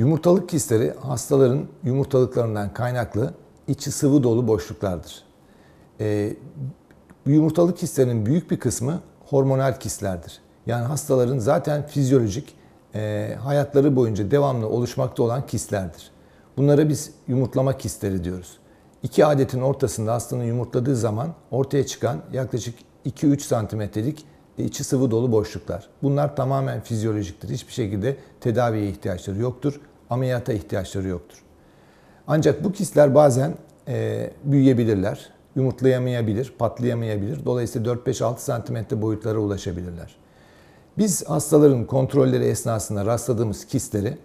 Yumurtalık kistleri hastaların yumurtalıklarından kaynaklı içi sıvı dolu boşluklardır. E, yumurtalık kistlerin büyük bir kısmı hormonal kistlerdir. Yani hastaların zaten fizyolojik e, hayatları boyunca devamlı oluşmakta olan kistlerdir. Bunlara biz yumurtlama kistleri diyoruz. İki adetin ortasında hastanın yumurtladığı zaman ortaya çıkan yaklaşık 2-3 santimetrelik e, içi sıvı dolu boşluklar. Bunlar tamamen fizyolojiktir. Hiçbir şekilde tedaviye ihtiyaçları yoktur ameliyata ihtiyaçları yoktur. Ancak bu kistler bazen e, büyüyebilirler, yumurtlayamayabilir, patlayamayabilir. Dolayısıyla 4-5-6 santimetre boyutlara ulaşabilirler. Biz hastaların kontrolleri esnasında rastladığımız kistleri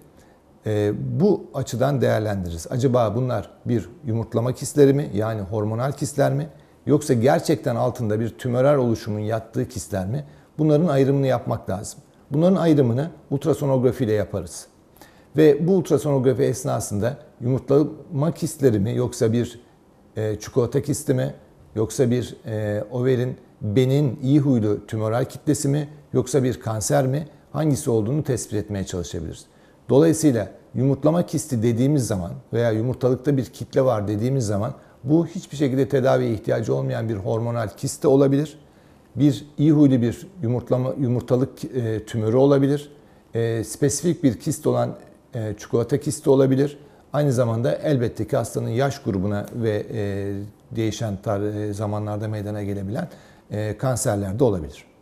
e, bu açıdan değerlendiririz. Acaba bunlar bir yumurtlama kistleri mi yani hormonal kistler mi yoksa gerçekten altında bir tümörer oluşumun yattığı kistler mi? Bunların ayrımını yapmak lazım. Bunların ayrımını ultrasonografi ile yaparız. Ve bu ultrasonografi esnasında yumurtlama kistleri yoksa bir e, çikolata kisti mi yoksa bir e, overin benin iyi huylu tümöral kitlesi mi yoksa bir kanser mi hangisi olduğunu tespit etmeye çalışabiliriz. Dolayısıyla yumurtlama kisti dediğimiz zaman veya yumurtalıkta bir kitle var dediğimiz zaman bu hiçbir şekilde tedaviye ihtiyacı olmayan bir hormonal kist olabilir. Bir iyi huylu bir yumurtlama, yumurtalık e, tümörü olabilir. E, spesifik bir kist olan e, çikolata kisti olabilir. Aynı zamanda elbette ki hastanın yaş grubuna ve e, değişen tar- e, zamanlarda meydana gelebilen e, kanserler de olabilir.